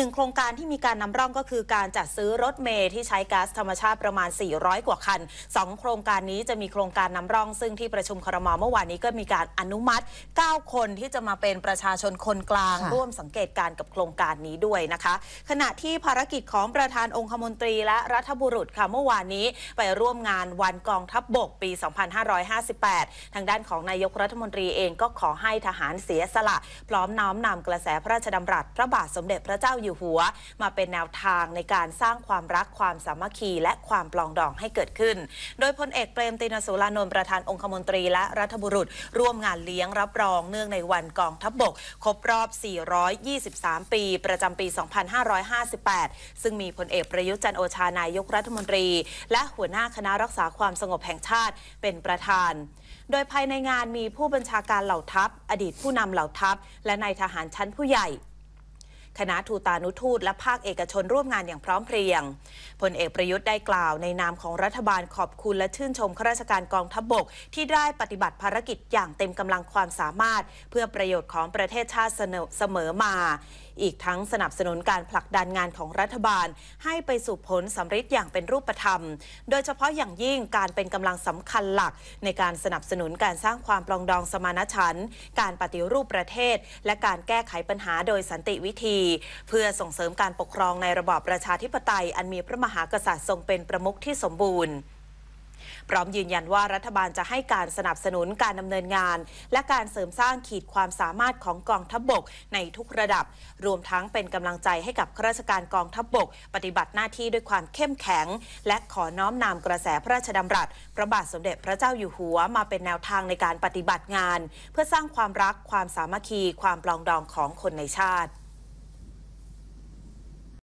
หนึ่งโครงการที่มีการนำร่องก็คือการจัดซื้อรถเมย์ที่ใช้ก๊าซธรรมชาติประมาณ 400 กว่าคัน2โครงการนี้จะมีโครงการนำร่องซึ่งที่ประชุมครมเมื่อวานนี้ก็มีการอนุมัติ 9 คนที่จะมาเป็นประชาชนคนกลาง ร่วมสังเกตการกับโครงการนี้ด้วยนะคะขณะที่ภารกิจของประธานองคมนตรีและรัฐบุรุษค่ะเมื่อวานนี้ไปร่วมงานวันกองทัพบบกปี 2558 ทางด้านของนายกรัฐมนตรีเองก็ขอให้ทหารเสียสละพร้อมน้อมนำกระแสพระราชดำรัสพระบาทสมเด็จพระเจ้าอยู่อยู่หัวมาเป็นแนวทางในการสร้างความรักความสามัคคีและความปลองดองให้เกิดขึ้น โดยพลเอกเปรมตินสุรานนท์ประธานองคมนตรีและรัฐบุรุษร่วมงานเลี้ยงรับรองเนื่องในวันกองทัพบบก ครบรอบ 423 ปี ประจำปี 2558 ซึ่งมีพลเอกประยุทธ์จันโอชานายกรัฐมนตรี และหัวหน้าคณะรักษาความสงบแห่งชาติเป็นประธาน โดยภายในงานมีผู้บัญชาการเหล่าทัพ อดีตผู้นำเหล่าทัพ และนายทหารชั้นผู้ใหญ่คณะทูตานุทูต และภาคเอกชน ร่วมงานอย่างพร้อมเพรียงพลเอกประยุทธ์ได้กล่าว ในนามของรัฐบาลขอบคุณ และชื่นชมข้าราชการกองทัพบบกที่ได้ปฏิบัติภารกิจอย่างเต็มกำลังความสามารถ เพื่อประโยชน์ของประเทศชาติเสมอมา อีกทั้งสนับสนุนการผลักดันงานของรัฐบาล ให้ไปสู่ผลสำเร็จอย่างเป็นรูปธรรม โดยเฉพาะอย่างยิ่งการเป็นกำลังสำคัญหลักในการสนับสนุนการสร้างความปลองดองสมานฉันท์ การปฏิรูปประเทศและการแก้ไขปัญหาโดยสันติวิธีีเพื่อส่งเสริมการปกครองในระบอบประชาธิปไตยอันมีพระมหากษัตริย์ทรงเป็นประมุขที่สมบูรณ์ พร้อมยืนยันว่ารัฐบาลจะให้การสนับสนุนการดำเนินงาน และการเสริมสร้างขีดความสามารถของกองทัพบบกในทุกระดับ รวมทั้งเป็นกำลังใจให้กับข้าราชการกองทัพบบก ปฏิบัติหน้าที่ด้วยความเข้มแข็ง และขอน้อมนำกระแสพระราชดำรัสพระบาทสมเด็จพระเจ้าอยู่หัวมาเป็นแนวทางในการปฏิบัติงาน เพื่อสร้างความรักความสามัคคีความปลองดองของคนในชาติ